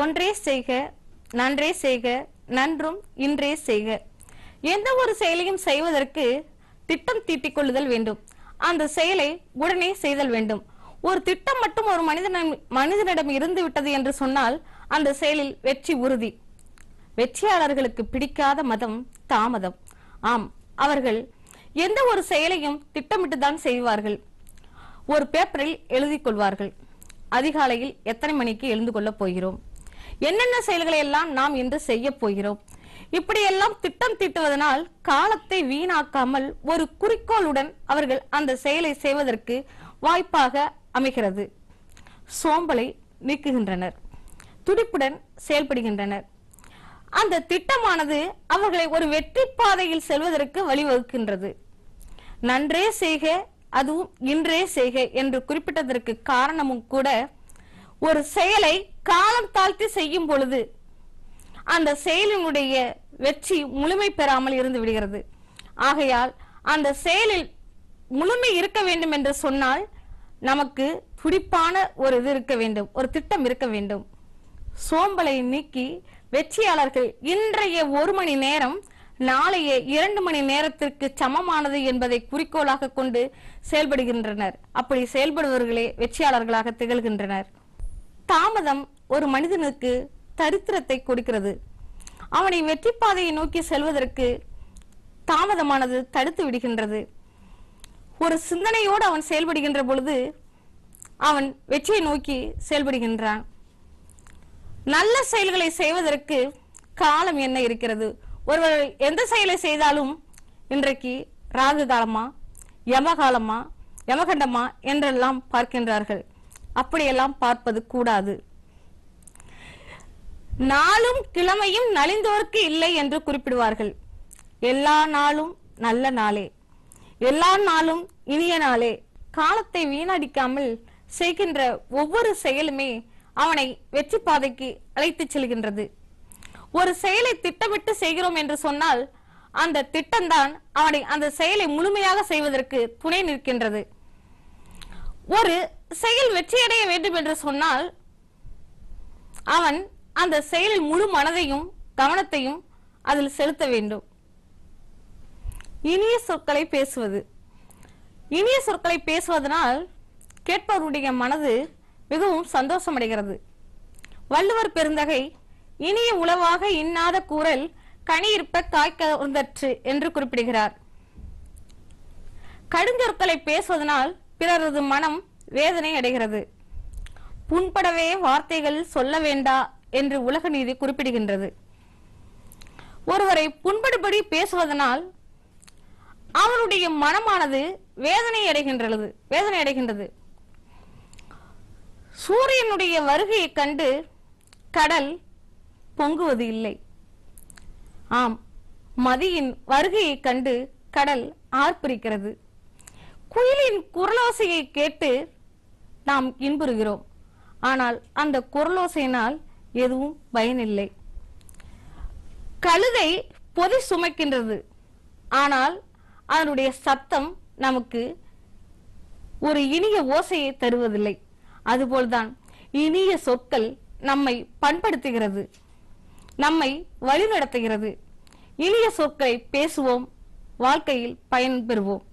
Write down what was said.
ஒன்றே செய்க நன்றே செய்க நன்றும் இன்றே செய்க எந்த ஒரு செயலையும் செய்வதற்கு திட்டம் தீட்டிக் கொள்ளுதல் வேண்டும் அந்த செயலை உடனே செய்தல் வேண்டும் ஒரு திட்டம் மட்டும் ஒரு மனிதன மனிதனிடம் இருந்து விட்டது என்று சொன்னால் அந்த செயலில் வெற்றி உறுதி வெற்றியாளர்களுக்கு பிடிக்காத மதம் தாமதம் ஆம் அவர்கள் எந்த ஒரு செயலையும் திட்டமிட்டுதான் செய்வார்கள் ஒரு பேப்பரில் எழுதி கொள்வார்கள் அதிகாலையில் எத்தனை மணிக்கு எழுந்து கொள்ளப் போகிறோம் என்னென்ன செயல்களை எல்லாம் நாம் இன்று செய்ய போகிறோம் இப்படியெல்லாம் திட்டம் தீட்டுவதனால் காலத்தை வீணாக்காமல் ஒரு குறிக்கோளுடன் அவர்கள் அந்த செயலை செய்வதற்கு வாய்ப்பாக அமைகிறது சோம்பலை நீக்குகின்றனர் துடிப்புடன் செயல்படுகின்றனர் அந்த திட்டமானது அவர்களை ஒரு வெற்றி பாதையில் செல்வதற்கு வழிவகுக்கின்றது நன்றே செய்க அதுவும் இன்றே செய்க என்று குறிப்பிட்டதற்கு காரணமும் கூட ஒரு செயலை காலம் தாழ்த்தி செய்யும் பொழுது அந்த செயலினுடைய வெற்றி முழுமை பெறாமல் இருந்து விடுகிறது ஆகையால் அந்த செயலில் முழுமை இருக்க வேண்டும் என்று சொன்னால் நமக்கு துடிப்பான ஒரு இது இருக்க வேண்டும் ஒரு திட்டம் இருக்க வேண்டும் சோம்பலை நீக்கி வெற்றியாளர்கள் இன்றைய ஒரு மணி நேரம் நாளைய இரண்டு மணி நேரத்திற்கு சமமானது என்பதை குறிக்கோளாக கொண்டு செயல்படுகின்றனர் அப்படி செயல்படுபவர்களே வெற்றியாளர்களாக திகழ்கின்றனர் தாமதம் ஒரு மனிதனுக்கு தரித்திரத்தை கொடுக்கிறது அவனை வெற்றி பாதையை நோக்கி செல்வதற்கு தாமதமானது தடுத்து விடுகின்றது ஒரு சிந்தனையோடு அவன் செயல்படுகின்ற பொழுது அவன் வெற்றியை நோக்கி செயல்படுகின்றான் நல்ல செயல்களை செய்வதற்கு காலம் என்ன இருக்கிறது ஒருவர் எந்த செயலை செய்தாலும் இன்றைக்கு ராகு காலமா யமகாலமா யமகண்டமா என்றெல்லாம் பார்க்கின்றார்கள் அப்படியெல்லாம் பார்ப்பது கூடாது நாளும் கிழமையும் நலிந்தோருக்கு இல்லை என்று குறிப்பிடுவார்கள் எல்லா நாளும் நல்ல நாளே எல்லா நாளும் இனிய நாளே காலத்தை வீணடிக்காமல் செய்கின்ற ஒவ்வொரு செயலுமே அவனை வெற்றி பாதைக்கு அழைத்து செல்கின்றது ஒரு செயலை திட்டமிட்டு செய்கிறோம் என்று சொன்னால் அந்த திட்டம்தான் அவனை அந்த செயலை முழுமையாக செய்வதற்கு துணை நிற்கின்றது ஒரு செயல் வெற்றியடைய வேண்டும் என்று சொன்னால் அவன் அந்த செயலில் முழு மனதையும் கவனத்தையும் அதில் செலுத்த வேண்டும் இனிய சொற்களை பேசுவது இனிய சொற்களை பேசுவதனால் கேட்பவருடைய மனது மிகவும் சந்தோஷமடைகிறது வள்ளுவர் பெருந்தகை இனிய உளவாக இன்னாத கூறல் கனியிருப்ப காய்க்கந்தற்று என்று குறிப்பிடுகிறார் கடுஞ்சொற்களை பேசுவதனால் பிறரது மனம் வேதனை அடைகிறது புண்படவே வார்த்தைகள் சொல்ல வேண்டா என்று உலக நீதி குறிப்பிடுகின்றது ஒருவரை புண்படுபடி பேசுவதனால் அவனுடைய மனமானது வேதனை அடைகின்றது வேதனை அடைகின்றது சூரியனுடைய வருகையை கண்டு கடல் பொங்குவது இல்லை ஆம் மதியின் வருகையை கண்டு கடல் ஆர்ப்பரிக்கிறது குயிலின் குரலோசையை கேட்டு நாம் இன்புறுகிறோம் ஆனால் அந்த குரலோசையினால் எதுவும் பயனில்லை கழுதை பொதி சுமைக்கின்றது ஆனால் அதனுடைய சத்தம் நமக்கு ஒரு இனிய ஓசையை தருவதில்லை அதுபோல்தான் இனிய சொற்கள் நம்மை பண்படுத்துகிறது நம்மை வழிநடத்துகிறது இனிய சொற்களை பேசுவோம் வாழ்க்கையில் பயன்பெறுவோம்